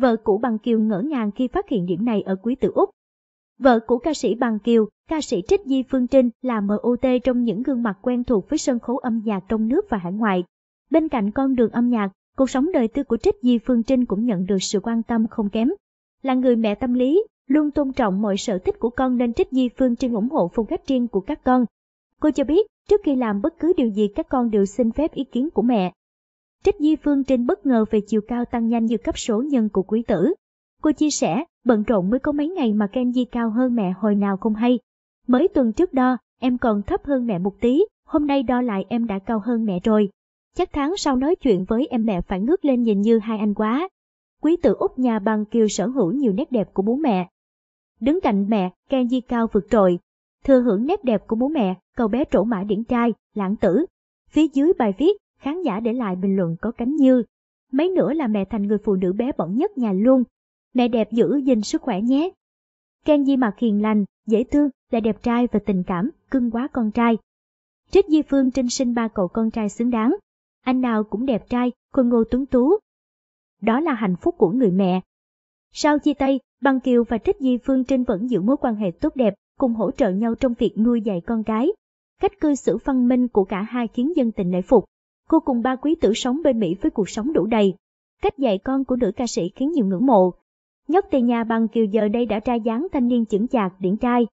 Vợ của Bằng Kiều ngỡ ngàng khi phát hiện điểm này ở quý tử Úc. Vợ của ca sĩ Bằng Kiều, ca sĩ Trích Di Phương Trinh là MOT trong những gương mặt quen thuộc với sân khấu âm nhạc trong nước và hải ngoại. Bên cạnh con đường âm nhạc, cuộc sống đời tư của Trích Di Phương Trinh cũng nhận được sự quan tâm không kém. Là người mẹ tâm lý, luôn tôn trọng mọi sở thích của con nên Trích Di Phương Trinh ủng hộ phong cách riêng của các con. Cô cho biết, trước khi làm bất cứ điều gì các con đều xin phép ý kiến của mẹ. Trích Di Phương Trinh bất ngờ về chiều cao tăng nhanh như cấp số nhân của quý tử. Cô chia sẻ, bận rộn mới có mấy ngày mà Kenji cao hơn mẹ hồi nào không hay. Mới tuần trước đo, em còn thấp hơn mẹ một tí, hôm nay đo lại em đã cao hơn mẹ rồi. Chắc tháng sau nói chuyện với em mẹ phải ngước lên nhìn như hai anh quá. Quý tử Úc nhà bằng kiều sở hữu nhiều nét đẹp của bố mẹ. Đứng cạnh mẹ, Kenji cao vượt trội. Thừa hưởng nét đẹp của bố mẹ, cậu bé trổ mã điển trai, lãng tử. Phía dưới bài viết, khán giả để lại bình luận có cánh như. Mấy nữa là mẹ thành người phụ nữ bé bỏng nhất nhà luôn. Mẹ đẹp giữ gìn sức khỏe nhé. di mặt hiền lành, dễ thương, lại đẹp trai và tình cảm, cưng quá con trai. Trích Di Phương trinh sinh ba cậu con trai xứng đáng. Anh nào cũng đẹp trai, khôi ngô tuấn tú. Đó là hạnh phúc của người mẹ. Sau chia tay, Bằng Kiều và Trích Di Phương Trinh vẫn giữ mối quan hệ tốt đẹp, cùng hỗ trợ nhau trong việc nuôi dạy con cái. Cách cư xử văn minh của cả hai khiến dân tình nể phục. Cô cùng ba quý tử sống bên Mỹ với cuộc sống đủ đầy. Cách dạy con của nữ ca sĩ khiến nhiều ngưỡng mộ. Nhóc tề nhà bằng kiều giờ đây đã ra dáng thanh niên chững chạc, điển trai,